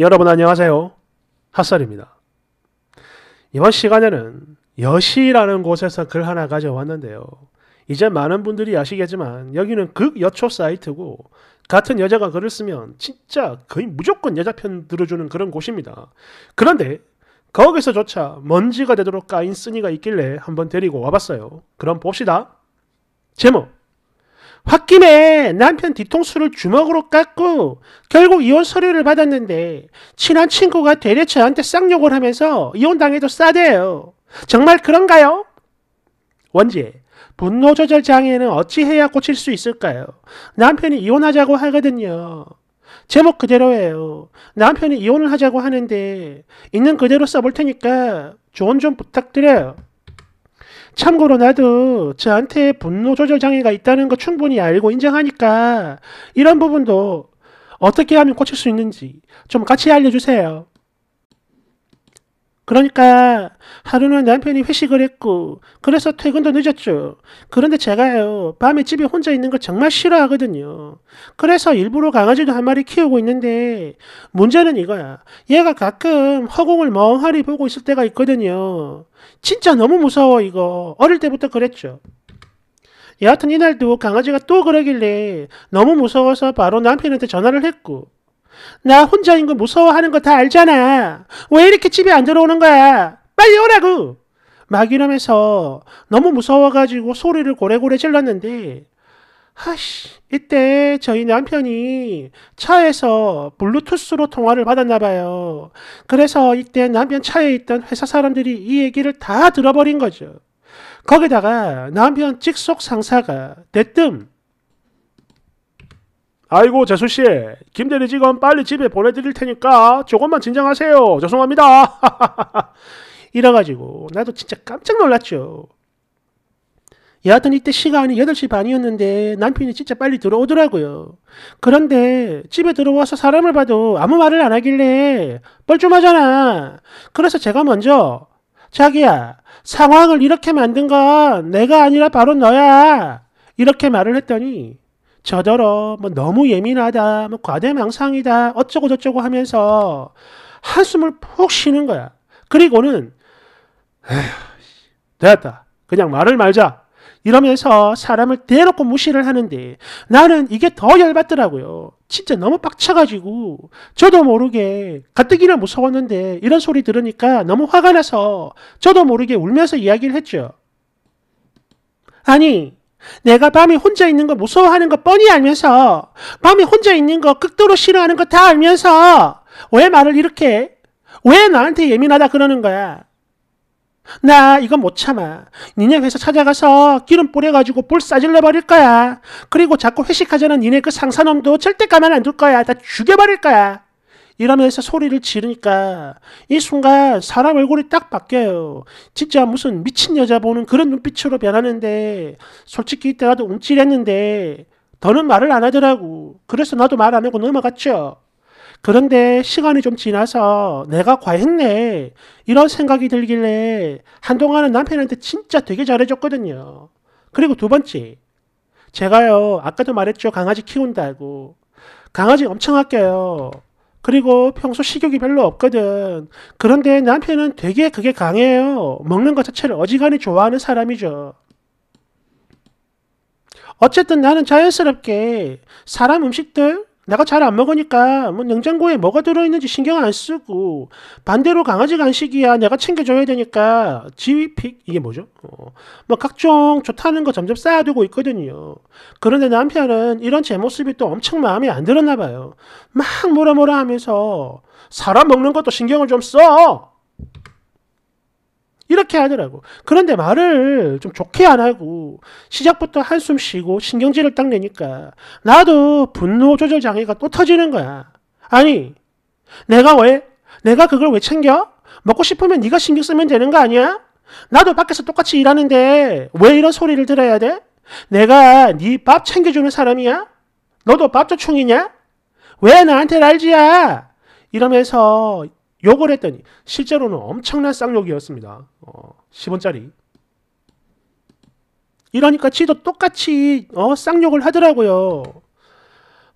여러분 안녕하세요. 핫살입니다. 이번 시간에는 여시라는 곳에서 글 하나 가져왔는데요. 이제 많은 분들이 아시겠지만 여기는 극여초 사이트고 같은 여자가 글을 쓰면 진짜 거의 무조건 여자 편 들어주는 그런 곳입니다. 그런데 거기서조차 먼지가 되도록 까인 쓰니가 있길래 한번 데리고 와봤어요. 그럼 봅시다. 제목 홧김에 남편 뒤통수를 주먹으로 깎고 결국 이혼 서류를 받았는데 친한 친구가 대려 저한테 쌍욕을 하면서 이혼당해도 싸대요. 정말 그런가요? 원제 분노 조절 장애는 어찌해야 고칠 수 있을까요? 남편이 이혼하자고 하거든요. 제목 그대로예요. 남편이 이혼을 하자고 하는데 있는 그대로 써볼 테니까 조언 좀 부탁드려요. 참고로 나도 저한테 분노 조절 장애가 있다는 거 충분히 알고 인정하니까 이런 부분도 어떻게 하면 고칠 수 있는지 좀 같이 알려주세요. 그러니까 하루는 남편이 회식을 했고 그래서 퇴근도 늦었죠. 그런데 제가요 밤에 집에 혼자 있는 걸 정말 싫어하거든요. 그래서 일부러 강아지도 한 마리 키우고 있는데 문제는 이거야. 얘가 가끔 허공을 멍하니 보고 있을 때가 있거든요. 진짜 너무 무서워 이거. 어릴 때부터 그랬죠. 여하튼 이날도 강아지가 또 그러길래 너무 무서워서 바로 남편한테 전화를 했고 나 혼자인 거 무서워하는 거 다 알잖아. 왜 이렇게 집에 안 들어오는 거야? 빨리 오라고! 막 이러면서 너무 무서워가지고 소리를 고래고래 질렀는데, 하씨, 이때 저희 남편이 차에서 블루투스로 통화를 받았나봐요. 그래서 이때 남편 차에 있던 회사 사람들이 이 얘기를 다 들어버린 거죠. 거기다가 남편 직속 상사가 대뜸 아이고 재수씨 김대리 직원 빨리 집에 보내드릴 테니까 조금만 진정하세요 죄송합니다 이래가지고 나도 진짜 깜짝 놀랐죠 여하튼 이때 시간이 8시 반이었는데 남편이 진짜 빨리 들어오더라고요. 그런데 집에 들어와서 사람을 봐도 아무 말을 안 하길래 뻘쭘하잖아. 그래서 제가 먼저 자기야 상황을 이렇게 만든 건 내가 아니라 바로 너야 이렇게 말을 했더니 저더러 뭐 너무 예민하다, 뭐 과대망상이다, 어쩌고 저쩌고 하면서 한숨을 푹 쉬는 거야. 그리고는 에휴, 됐다. 그냥 말을 말자. 이러면서 사람을 대놓고 무시를 하는데 나는 이게 더 열받더라고요. 진짜 너무 빡쳐가지고 저도 모르게 가뜩이나 무서웠는데 이런 소리 들으니까 너무 화가 나서 저도 모르게 울면서 이야기를 했죠. 아니 내가 밤에 혼자 있는 거 무서워하는 거 뻔히 알면서 밤에 혼자 있는 거 극도로 싫어하는 거 다 알면서 왜 말을 이렇게 해? 왜 나한테 예민하다 그러는 거야? 나 이거 못 참아. 니네 회사 찾아가서 기름 뿌려가지고 볼 싸질러 버릴 거야. 그리고 자꾸 회식하자는 니네 그 상사놈도 절대 가만 안 둘 거야. 다 죽여버릴 거야. 이러면서 소리를 지르니까 이 순간 사람 얼굴이 딱 바뀌어요. 진짜 무슨 미친 여자 보는 그런 눈빛으로 변하는데 솔직히 이때라도 움찔했는데 더는 말을 안 하더라고. 그래서 나도 말 안 하고 넘어갔죠. 그런데 시간이 좀 지나서 내가 과했네 이런 생각이 들길래 한동안은 남편한테 진짜 되게 잘해줬거든요. 그리고 두 번째 제가요 아까도 말했죠 강아지 키운다고 강아지 엄청 아껴요. 그리고 평소 식욕이 별로 없거든. 그런데 남편은 되게 그게 강해요. 먹는 것 자체를 어지간히 좋아하는 사람이죠. 어쨌든 나는 자연스럽게 사람 음식들, 내가 잘 안 먹으니까 뭐 냉장고에 뭐가 들어있는지 신경 안 쓰고 반대로 강아지 간식이야 내가 챙겨줘야 되니까 지휘픽 이게 뭐죠? 어, 뭐 각종 좋다는 거 점점 쌓아두고 있거든요. 그런데 남편은 이런 제 모습이 또 엄청 마음에 안 들었나 봐요. 막 뭐라 뭐라 하면서 사람 먹는 것도 신경을 좀 써. 이렇게 하더라고. 그런데 말을 좀 좋게 안 하고 시작부터 한숨 쉬고 신경질을 딱 내니까 나도 분노 조절 장애가 또 터지는 거야. 아니, 내가 왜 내가 그걸 왜 챙겨? 먹고 싶으면 네가 신경 쓰면 되는 거 아니야? 나도 밖에서 똑같이 일하는데 왜 이런 소리를 들어야 돼? 내가 네 밥 챙겨주는 사람이야? 너도 밥조충이냐? 왜 나한테 날지야? 이러면서 욕을 했더니 실제로는 엄청난 쌍욕이었습니다. 어, 10원짜리. 이러니까 지도 똑같이 어, 쌍욕을 하더라고요.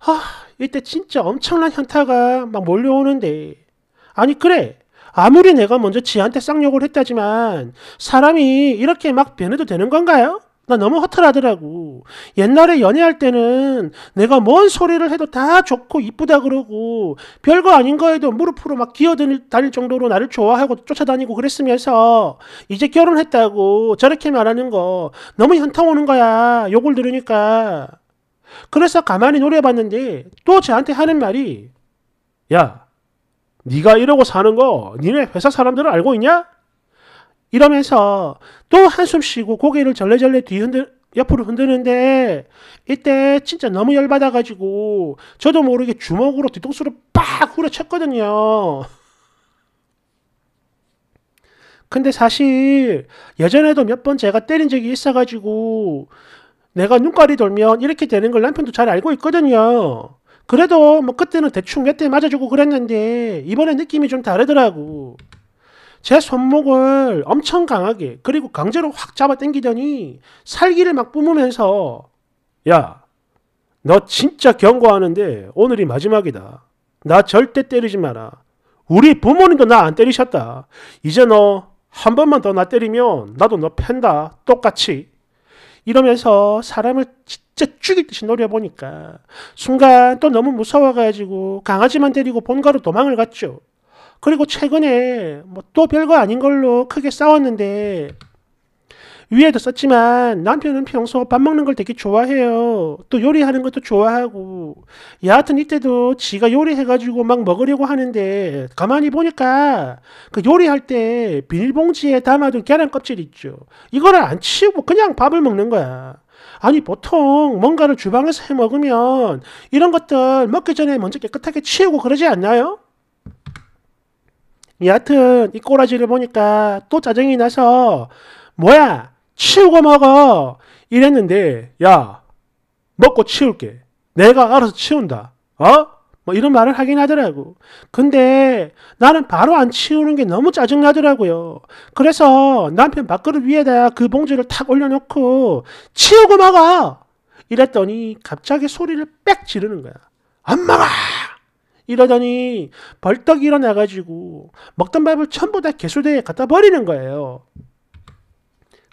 아, 이때 진짜 엄청난 현타가 막 몰려오는데 아니 그래 아무리 내가 먼저 지한테 쌍욕을 했다지만 사람이 이렇게 막 변해도 되는 건가요? 나 너무 허탈하더라고. 옛날에 연애할 때는 내가 뭔 소리를 해도 다 좋고 이쁘다 그러고 별거 아닌 거에도 무릎으로 막 기어다닐 정도로 나를 좋아하고 쫓아다니고 그랬으면서 이제 결혼했다고 저렇게 말하는 거 너무 현타 오는 거야. 욕을 들으니까. 그래서 가만히 노래봤는데 또 저한테 하는 말이 야, 네가 이러고 사는 거 니네 회사 사람들은 알고 있냐? 이러면서 또 한숨 쉬고 고개를 절레절레 뒤흔들 옆으로 흔드는데 이때 진짜 너무 열받아가지고 저도 모르게 주먹으로 뒤통수를 빡 후려쳤거든요. 근데 사실 예전에도 몇 번 제가 때린 적이 있어가지고 내가 눈깔이 돌면 이렇게 되는 걸 남편도 잘 알고 있거든요. 그래도 뭐 그때는 대충 몇 대 맞아주고 그랬는데 이번에 느낌이 좀 다르더라고. 제 손목을 엄청 강하게 그리고 강제로 확 잡아 당기더니 살기를 막 뿜으면서 야, 너 진짜 경고하는데 오늘이 마지막이다. 나 절대 때리지 마라. 우리 부모님도 나 안 때리셨다. 이제 너 한 번만 더 나 때리면 나도 너 팬다. 똑같이. 이러면서 사람을 진짜 죽일 듯이 노려보니까 순간 또 너무 무서워가지고 강아지만 데리고 본가로 도망을 갔죠. 그리고 최근에 뭐 또 별거 아닌 걸로 크게 싸웠는데 위에도 썼지만 남편은 평소 밥 먹는 걸 되게 좋아해요. 또 요리하는 것도 좋아하고 여하튼 이때도 지가 요리해가지고 막 먹으려고 하는데 가만히 보니까 그 요리할 때 비닐봉지에 담아둔 계란 껍질 있죠. 이거를 안 치우고 그냥 밥을 먹는 거야. 아니 보통 뭔가를 주방에서 해 먹으면 이런 것들 먹기 전에 먼저 깨끗하게 치우고 그러지 않나요? 여하튼 이 꼬라지를 보니까 또 짜증이 나서 뭐야 치우고 먹어 이랬는데 야 먹고 치울게 내가 알아서 치운다 어? 뭐 이런 말을 하긴 하더라고 근데 나는 바로 안 치우는 게 너무 짜증나더라고요 그래서 남편 밥그릇 위에다 그 봉지를 탁 올려놓고 치우고 먹어 이랬더니 갑자기 소리를 빽 지르는 거야 안 먹어 이러더니 벌떡 일어나가지고 먹던 밥을 전부 다 개수대에 갖다 버리는 거예요.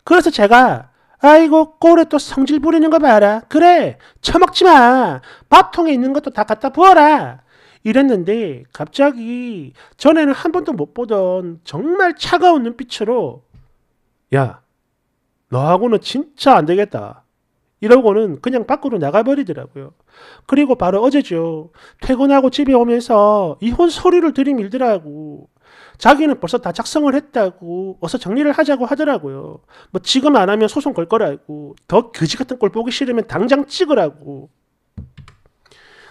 그래서 제가 아이고 꼴에 또 성질 부리는 거 봐라. 그래 처먹지 마. 밥통에 있는 것도 다 갖다 부어라. 이랬는데 갑자기 전에는 한 번도 못 보던 정말 차가운 눈빛으로 야 너하고는 진짜 안 되겠다. 이러고는 그냥 밖으로 나가버리더라고요. 그리고 바로 어제죠. 퇴근하고 집에 오면서 이혼 서류를 들이밀더라고. 자기는 벌써 다 작성을 했다고 어서 정리를 하자고 하더라고요. 뭐 지금 안 하면 소송 걸 거라고 더 거지 같은 꼴 보기 싫으면 당장 찍으라고.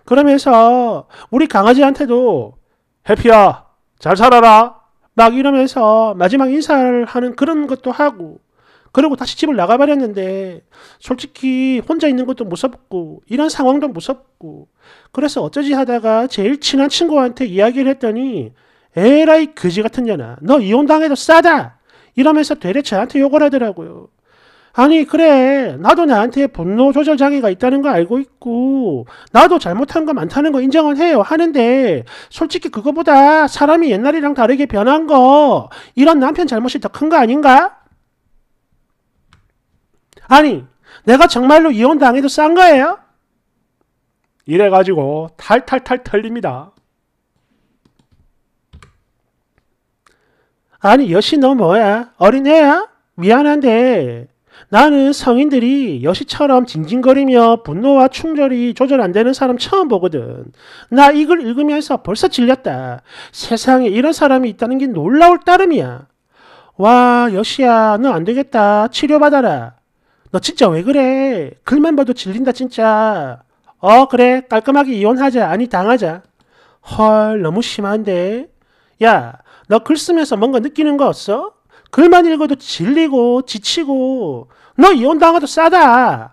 그러면서 우리 강아지한테도 해피야 잘 살아라 막 이러면서 마지막 인사를 하는 그런 것도 하고 그러고 다시 집을 나가버렸는데 솔직히 혼자 있는 것도 무섭고 이런 상황도 무섭고 그래서 어쩌지 하다가 제일 친한 친구한테 이야기를 했더니 에라이 그지 같은 년아 너 이혼당해도 싸다 이러면서 되레 저한테 욕을 하더라고요. 아니 그래 나도 나한테 분노 조절 장애가 있다는 거 알고 있고 나도 잘못한 거 많다는 거 인정은 해요 하는데 솔직히 그거보다 사람이 옛날이랑 다르게 변한 거 이런 남편 잘못이 더 큰 거 아닌가? 아니 내가 정말로 이혼당해도 싼 거예요? 이래가지고 탈탈탈 털립니다. 아니 여시 너 뭐야? 어린애야? 미안한데 나는 성인들이 여시처럼 징징거리며 분노와 충절이 조절 안 되는 사람 처음 보거든. 나 이걸 읽으면서 벌써 질렸다. 세상에 이런 사람이 있다는 게 놀라울 따름이야. 와 여시야 너 안 되겠다. 치료받아라. 너 진짜 왜 그래? 글만 봐도 질린다 진짜. 어 그래 깔끔하게 이혼하자 아니 당하자. 헐 너무 심한데. 야 너 글 쓰면서 뭔가 느끼는 거 없어? 글만 읽어도 질리고 지치고 너 이혼 당하도 싸다.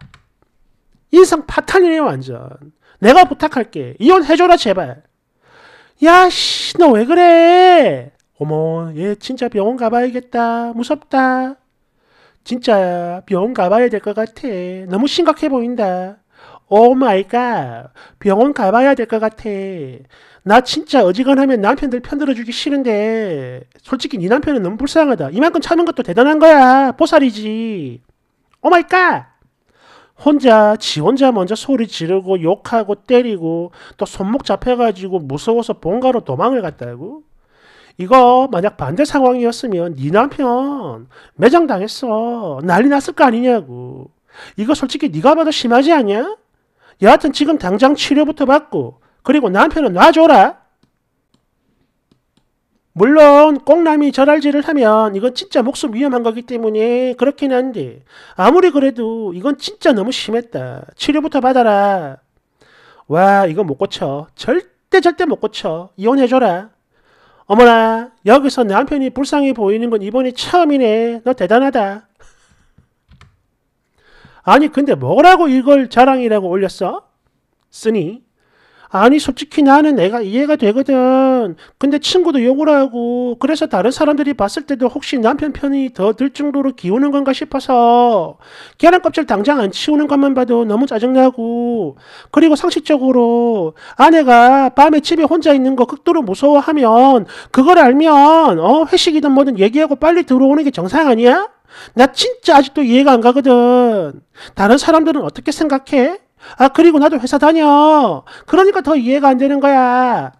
인상 파탄이네 완전. 내가 부탁할게 이혼해줘라 제발. 야씨너 왜 그래? 어머 얘 진짜 병원 가봐야겠다 무섭다. 진짜 병원 가봐야 될 것 같아. 너무 심각해 보인다. 오 마이 갓. 병원 가봐야 될 것 같아. 나 진짜 어지간하면 남편들 편들어주기 싫은데 솔직히 네 남편은 너무 불쌍하다. 이만큼 참은 것도 대단한 거야. 보살이지. 오 마이 갓. 혼자 지 혼자 먼저 소리 지르고 욕하고 때리고 또 손목 잡혀가지고 무서워서 본가로 도망을 갔다고? 이거 만약 반대 상황이었으면 네 남편 매장 당했어. 난리 났을 거 아니냐고. 이거 솔직히 네가 봐도 심하지 않냐? 여하튼 지금 당장 치료부터 받고 그리고 남편은 놔줘라. 물론 꽁남이 저랄질을 하면 이건 진짜 목숨 위험한 거기 때문에 그렇긴 한데 아무리 그래도 이건 진짜 너무 심했다. 치료부터 받아라. 와 이거 못 고쳐. 절대 절대 못 고쳐. 이혼해줘라. 어머나 여기서 남편이 불쌍해 보이는 건 이번이 처음이네. 너 대단하다. 아니 근데 뭐라고 이걸 자랑이라고 올렸어? 쓰니 아니 솔직히 나는 애가 이해가 되거든. 근데 친구도 욕을 하고 그래서 다른 사람들이 봤을 때도 혹시 남편 편이 더 들 정도로 기우는 건가 싶어서 계란 껍질 당장 안 치우는 것만 봐도 너무 짜증나고 그리고 상식적으로 아내가 밤에 집에 혼자 있는 거 극도로 무서워하면 그걸 알면 어 회식이든 뭐든 얘기하고 빨리 들어오는 게 정상 아니야? 나 진짜 아직도 이해가 안 가거든. 다른 사람들은 어떻게 생각해? 아, 그리고 나도 회사 다녀. 그러니까 더 이해가 안 되는 거야.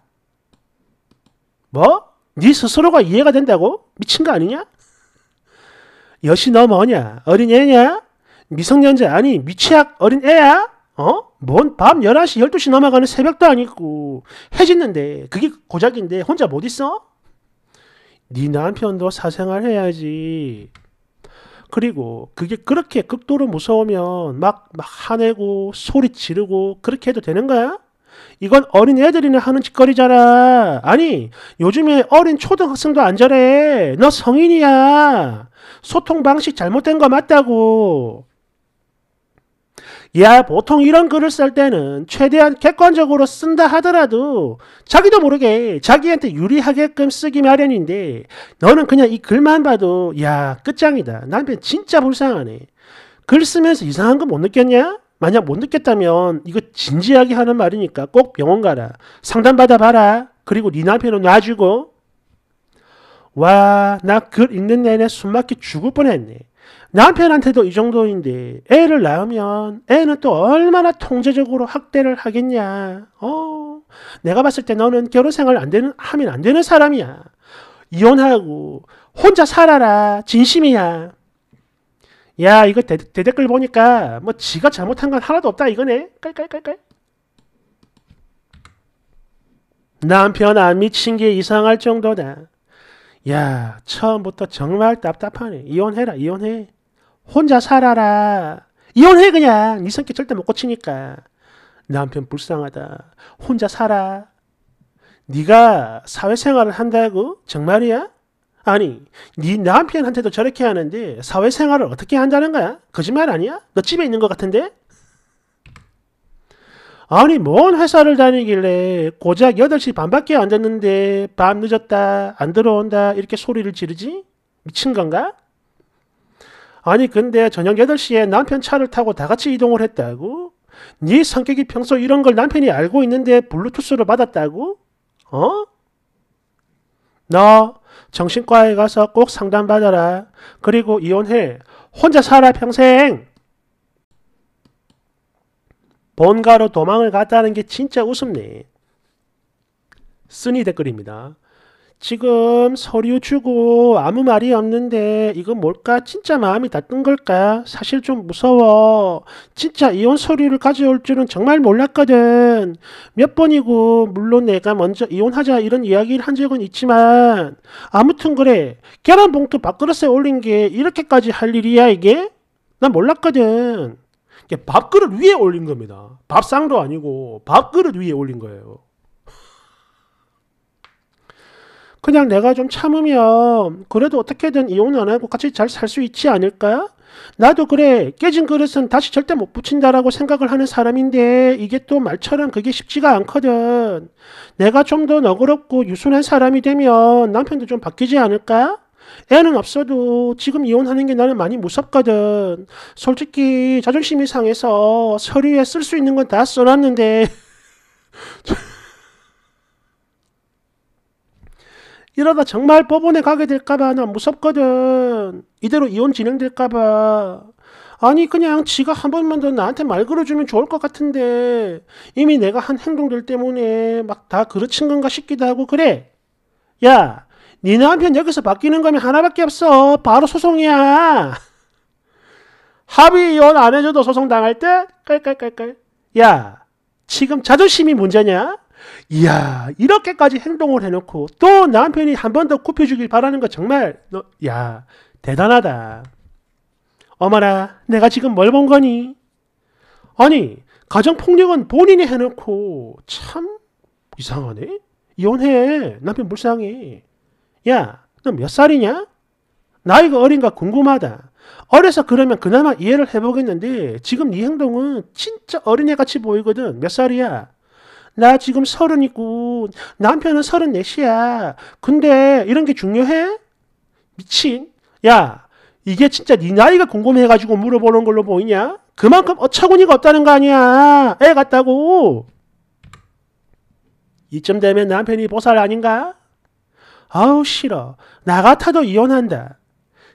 뭐? 네 스스로가 이해가 된다고? 미친 거 아니냐? 여시 너 뭐냐? 어린애냐? 미성년자 아니 미취학 어린애야? 어? 뭔 밤 11시 12시 넘어가는 새벽도 아니고 해졌는데 그게 고작인데 혼자 못 있어? 네 남편도 사생활 해야지. 그리고 그게 그렇게 극도로 무서우면 막, 막 화내고 소리 지르고 그렇게 해도 되는 거야? 이건 어린 애들이나 하는 짓거리잖아. 아니, 요즘에 어린 초등학생도 안 저래. 너 성인이야. 소통 방식 잘못된 거 맞다고. 야, 보통 이런 글을 쓸 때는 최대한 객관적으로 쓴다 하더라도 자기도 모르게 자기한테 유리하게끔 쓰기 마련인데 너는 그냥 이 글만 봐도 야, 끝장이다. 남편 진짜 불쌍하네. 글 쓰면서 이상한 거 못 느꼈냐? 만약 못 느꼈다면 이거 진지하게 하는 말이니까 꼭 병원 가라. 상담받아 봐라. 그리고 네 남편은 놔주고. 와, 나 글 읽는 내내 숨막혀 죽을 뻔했네. 남편한테도 이 정도인데 애를 낳으면 애는 또 얼마나 통제적으로 학대를 하겠냐. 어, 내가 봤을 때 너는 결혼 생활 안 되는 하면 안 되는 사람이야. 이혼하고 혼자 살아라. 진심이야. 야, 이거 대, 댓글 보니까 뭐 지가 잘못한 건 하나도 없다 이거네. 깔깔깔깔. 남편 안 미친 게 이상할 정도다. 야, 처음부터 정말 답답하네. 이혼해라, 이혼해. 혼자 살아라. 이혼해, 그냥. 네 성격 절대 못 고치니까. 남편 불쌍하다. 혼자 살아. 네가 사회생활을 한다고? 정말이야? 아니, 네 남편한테도 저렇게 하는데 사회생활을 어떻게 한다는 거야? 거짓말 아니야? 너 집에 있는 것 같은데? 아니 뭔 회사를 다니길래 고작 8시 반밖에 안 됐는데 밤 늦었다 안 들어온다 이렇게 소리를 지르지? 미친 건가? 아니 근데 저녁 8시에 남편 차를 타고 다 같이 이동을 했다고? 네 성격이 평소 이런 걸 남편이 알고 있는데 블루투스로 받았다고? 어? 너 정신과에 가서 꼭 상담받아라. 그리고 이혼해. 혼자 살아 평생. 번가로 도망을 갔다는 게 진짜 웃음네. 쓰니 댓글입니다. 지금 서류 주고 아무 말이 없는데 이건 뭘까? 진짜 마음이 닿던 걸까? 사실 좀 무서워. 진짜 이혼 서류를 가져올 줄은 정말 몰랐거든. 몇 번이고 물론 내가 먼저 이혼하자 이런 이야기를 한 적은 있지만 아무튼 그래. 계란봉투 밥그릇에 올린 게 이렇게까지 할 일이야 이게? 난 몰랐거든. 밥그릇 위에 올린 겁니다. 밥상도 아니고 밥그릇 위에 올린 거예요. 그냥 내가 좀 참으면 그래도 어떻게든 이혼 안 하고 같이 잘 살 수 있지 않을까? 나도 그래 깨진 그릇은 다시 절대 못 붙인다라고 생각을 하는 사람인데 이게 또 말처럼 그게 쉽지가 않거든. 내가 좀 더 너그럽고 유순한 사람이 되면 남편도 좀 바뀌지 않을까? 애는 없어도 지금 이혼하는 게 나는 많이 무섭거든. 솔직히 자존심이 상해서 서류에 쓸 수 있는 건 다 써놨는데. 이러다 정말 법원에 가게 될까봐 나 무섭거든. 이대로 이혼 진행될까봐. 아니 그냥 지가 한 번만 더 나한테 말 걸어주면 좋을 것 같은데 이미 내가 한 행동들 때문에 막 다 그르친 건가 싶기도 하고 그래. 야 니네 남편 여기서 바뀌는 거면 하나밖에 없어. 바로 소송이야. 합의 이혼 안 해줘도 소송 당할 때 깔깔깔깔. 야, 지금 자존심이 문제냐? 이야, 이렇게까지 행동을 해놓고 또 남편이 한 번 더 굽혀주길 바라는 거 정말 너, 야, 대단하다. 어머나, 내가 지금 뭘 본 거니? 아니, 가정폭력은 본인이 해놓고 참 이상하네? 이혼해. 남편 불쌍해. 야, 너 몇 살이냐? 나이가 어린가 궁금하다. 어려서 그러면 그나마 이해를 해보겠는데 지금 네 행동은 진짜 어린애같이 보이거든. 몇 살이야? 나 지금 서른이고 남편은 서른넷이야. 근데 이런 게 중요해? 미친. 야, 이게 진짜 네 나이가 궁금해가지고 물어보는 걸로 보이냐? 그만큼 어처구니가 없다는 거 아니야. 애 같다고. 이쯤 되면 남편이 보살 아닌가? 아우 싫어. 나 같아도 이혼한다.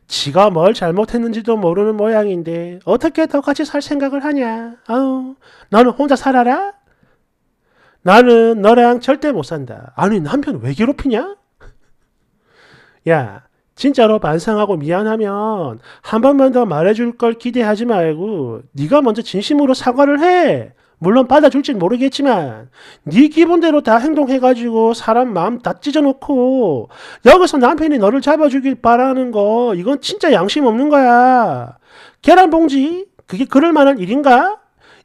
지가 뭘 잘못했는지도 모르는 모양인데 어떻게 더 같이 살 생각을 하냐. 아우 너는 혼자 살아라? 나는 너랑 절대 못 산다. 아니 남편 왜 괴롭히냐? 야 진짜로 반성하고 미안하면 한 번만 더 말해줄 걸 기대하지 말고 네가 먼저 진심으로 사과를 해. 물론 받아줄진 모르겠지만 네 기분대로 다 행동해가지고 사람 마음 다 찢어놓고 여기서 남편이 너를 잡아주길 바라는 거 이건 진짜 양심 없는 거야. 계란봉지 그게 그럴 만한 일인가?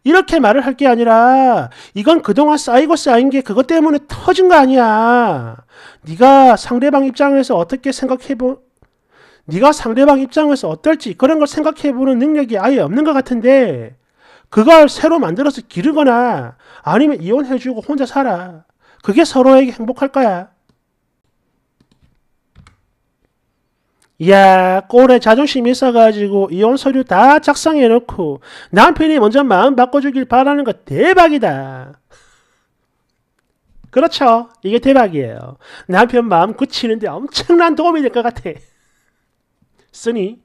이렇게 말을 할 게 아니라 이건 그동안 쌓이고 쌓인 게 그것 때문에 터진 거 아니야. 네가 상대방 입장에서 어떻게 생각해보 네가 상대방 입장에서 어떨지 그런 걸 생각해보는 능력이 아예 없는 것 같은데 그걸 새로 만들어서 기르거나 아니면 이혼해주고 혼자 살아. 그게 서로에게 행복할 거야. 야, 꼴에 자존심이 있어가지고 이혼 서류 다 작성해놓고 남편이 먼저 마음 바꿔주길 바라는 거 대박이다. 그렇죠. 이게 대박이에요. 남편 마음 굳히는데 엄청난 도움이 될 것 같아. 쓰니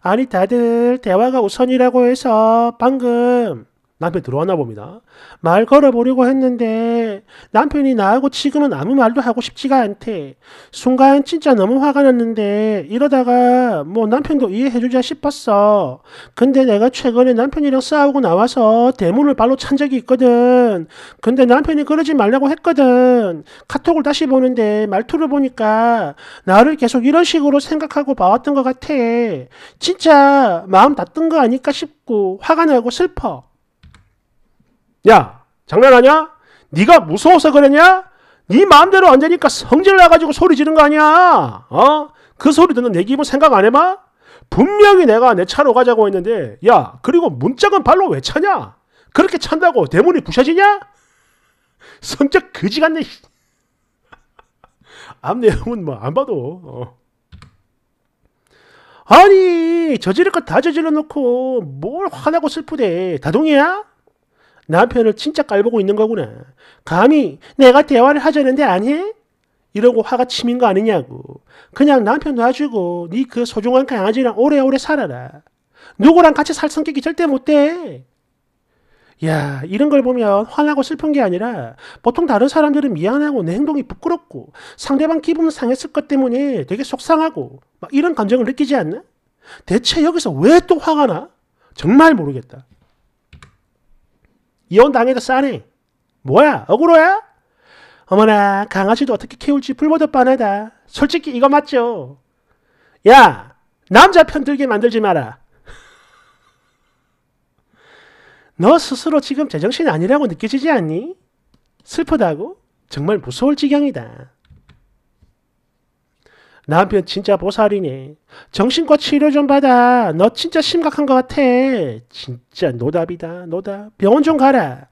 아니 다들 대화가 우선이라고 해서 방금 남편이 들어왔나 봅니다. 말 걸어보려고 했는데 남편이 나하고 지금은 아무 말도 하고 싶지가 않대. 순간 진짜 너무 화가 났는데 이러다가 뭐 남편도 이해해주자 싶었어. 근데 내가 최근에 남편이랑 싸우고 나와서 대문을 발로 찬 적이 있거든. 근데 남편이 그러지 말라고 했거든. 카톡을 다시 보는데 말투를 보니까 나를 계속 이런 식으로 생각하고 봐왔던 것 같아. 진짜 마음 다던거 아닐까 싶고 화가 나고 슬퍼. 야 장난하냐? 네가 무서워서 그러냐? 네 마음대로 안 되니까 성질 나가지고 소리 지는거 아니야? 어? 그 소리 듣는 내 기분 생각 안 해봐? 분명히 내가 내 차로 가자고 했는데 야 그리고 문짝은 발로 왜 차냐? 그렇게 찬다고 대문이 부셔지냐? 성적 그지 같네. 앞 내용은 뭐 안 봐도. 어. 아니 저지를 거 다 저질러 놓고 뭘 화나고 슬프대. 다동이야? 남편을 진짜 깔보고 있는 거구나. 감히 내가 대화를 하자는데 안 해? 이러고 화가 치민 거 아니냐고. 그냥 남편 놔주고 네 그 소중한 강아지랑 오래오래 살아라. 누구랑 같이 살 성격이 절대 못 돼. 야, 이런 걸 보면 화나고 슬픈 게 아니라 보통 다른 사람들은 미안하고 내 행동이 부끄럽고 상대방 기분 상했을 것 때문에 되게 속상하고 막 이런 감정을 느끼지 않나? 대체 여기서 왜 또 화가 나? 정말 모르겠다. 이혼 당해도 싸네. 뭐야? 억울야 어머나 강아지도 어떻게 키울지 불보듯 뻔하다. 솔직히 이거 맞죠? 야 남자 편들게 만들지 마라. 너 스스로 지금 제정신 아니라고 느껴지지 않니? 슬프다고? 정말 무서울 지경이다. 남편 진짜 보살이네. 정신과 치료 좀 받아. 너 진짜 심각한 것 같아. 진짜 노답이다. 노답. 병원 좀 가라.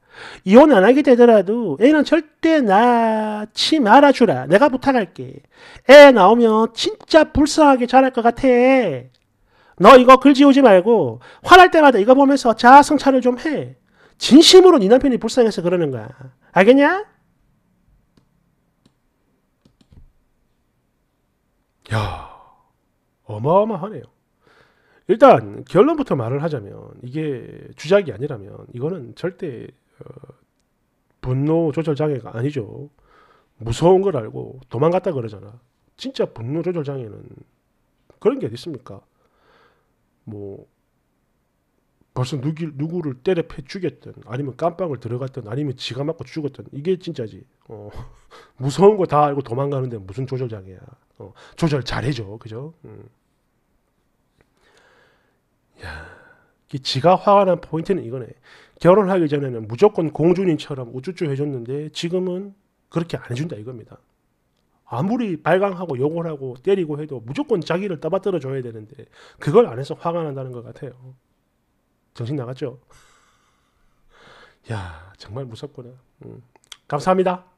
이혼 안 하게 되더라도 애는 절대 낳지 말아주라. 내가 부탁할게. 애 나오면 진짜 불쌍하게 자랄 것 같아. 너 이거 글지우지 말고 화날 때마다 이거 보면서 자아성찰을 좀 해. 진심으로 네 남편이 불쌍해서 그러는 거야. 알겠냐? 야 어마어마하네요. 일단 결론부터 말을 하자면 이게 주작이 아니라면 이거는 절대 어, 분노 조절 장애가 아니죠. 무서운 걸 알고 도망갔다 그러잖아. 진짜 분노 조절 장애는 그런 게 어디 있습니까? 뭐 벌써 누기, 누구를 때려 패죽였든 아니면 깜빵을 들어갔든 아니면 지가 맞고 죽었든 이게 진짜지 어, 무서운 거 다 알고 도망가는데 무슨 조절장애야 어, 조절 잘해줘 그죠 음. 야, 이 지가 화가 난 포인트는 이거네 결혼하기 전에는 무조건 공주님처럼 우쭈쭈 해줬는데 지금은 그렇게 안 해준다 이겁니다 아무리 발광하고 욕을 하고 때리고 해도 무조건 자기를 떠받들어 줘야 되는데 그걸 안 해서 화가 난다는 것 같아요 정신 나갔죠? 야 정말 무섭구나. 음. 감사합니다.